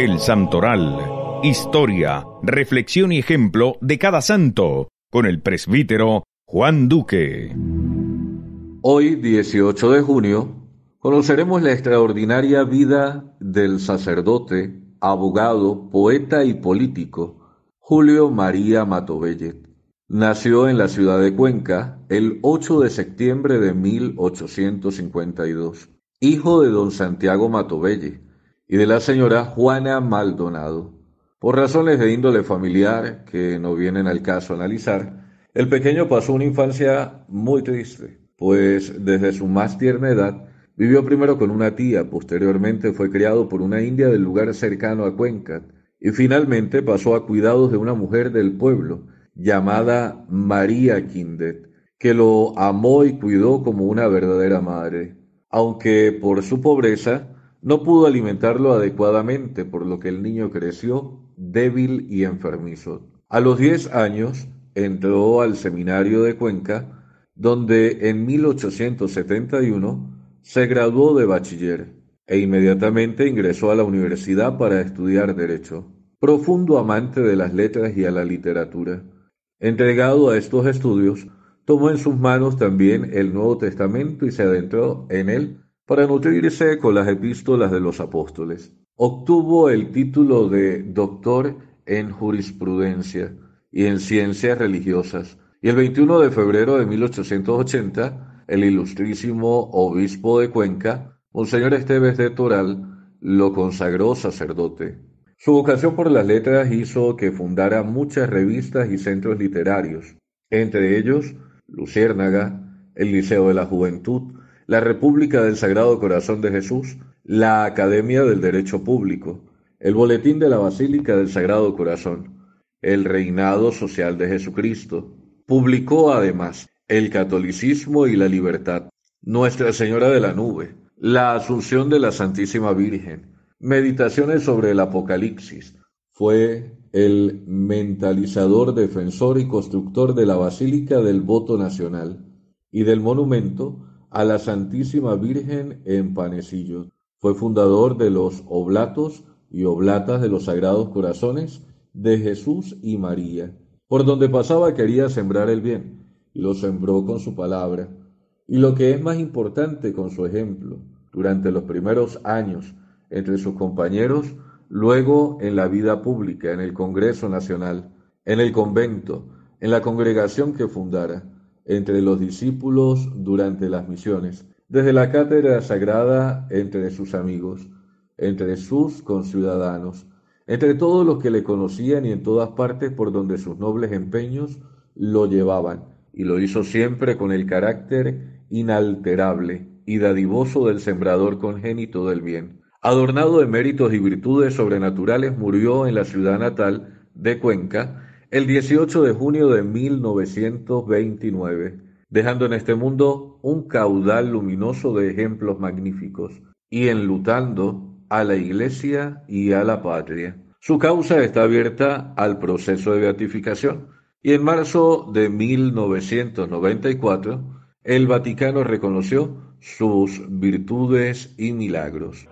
El Santoral. Historia, reflexión y ejemplo de cada santo, con el presbítero Juan Duque. Hoy, 18 de junio, conoceremos la extraordinaria vida del sacerdote, abogado, poeta y político Julio María Matovellet. Nació en la ciudad de Cuenca el 8 de septiembre de 1852, hijo de don Santiago Matovellet y de la señora Juana Maldonado. Por razones de índole familiar que no vienen al caso analizar, el pequeño pasó una infancia muy triste, pues desde su más tierna edad vivió primero con una tía, posteriormente fue criado por una india del lugar cercano a Cuenca y finalmente pasó a cuidados de una mujer del pueblo llamada María Quindet... que lo amó y cuidó como una verdadera madre, aunque por su pobreza no pudo alimentarlo adecuadamente, por lo que el niño creció débil y enfermizo. A los 10 años entró al seminario de Cuenca, donde en 1871 se graduó de bachiller e inmediatamente ingresó a la universidad para estudiar derecho. Profundo amante de las letras y a la literatura, entregado a estos estudios, tomó en sus manos también el Nuevo Testamento y se adentró en él para nutrirse con las epístolas de los apóstoles, obtuvo el título de doctor en jurisprudencia y en ciencias religiosas. Y el 21 de febrero de 1880, el ilustrísimo obispo de Cuenca, Monseñor Esteves de Toral, lo consagró sacerdote. Su vocación por las letras hizo que fundara muchas revistas y centros literarios, entre ellos Luciérnaga, el Liceo de la Juventud, la República del Sagrado Corazón de Jesús, la Academia del Derecho Público, el Boletín de la Basílica del Sagrado Corazón, el Reinado Social de Jesucristo. Publicó además El Catolicismo y la Libertad, Nuestra Señora de la Nube, La Asunción de la Santísima Virgen, Meditaciones sobre el Apocalipsis. Fue el mentalizador, defensor y constructor de la Basílica del Voto Nacional y del monumento a la Santísima Virgen en Panecillo. Fue fundador de los oblatos y oblatas de los Sagrados Corazones de Jesús y María. Por donde pasaba quería sembrar el bien, y lo sembró con su palabra, y lo que es más importante con su ejemplo, durante los primeros años entre sus compañeros, luego en la vida pública, en el Congreso Nacional, en el convento, en la congregación que fundara entre los discípulos durante las misiones, desde la cátedra sagrada entre sus amigos, entre sus conciudadanos, entre todos los que le conocían y en todas partes por donde sus nobles empeños lo llevaban, y lo hizo siempre con el carácter inalterable y dadivoso del sembrador congénito del bien. Adornado de méritos y virtudes sobrenaturales, murió en la ciudad natal de Cuenca, el 18 de junio de 1929, dejando en este mundo un caudal luminoso de ejemplos magníficos y enlutando a la Iglesia y a la patria. Su causa está abierta al proceso de beatificación y en marzo de 1994 el Vaticano reconoció sus virtudes y milagros.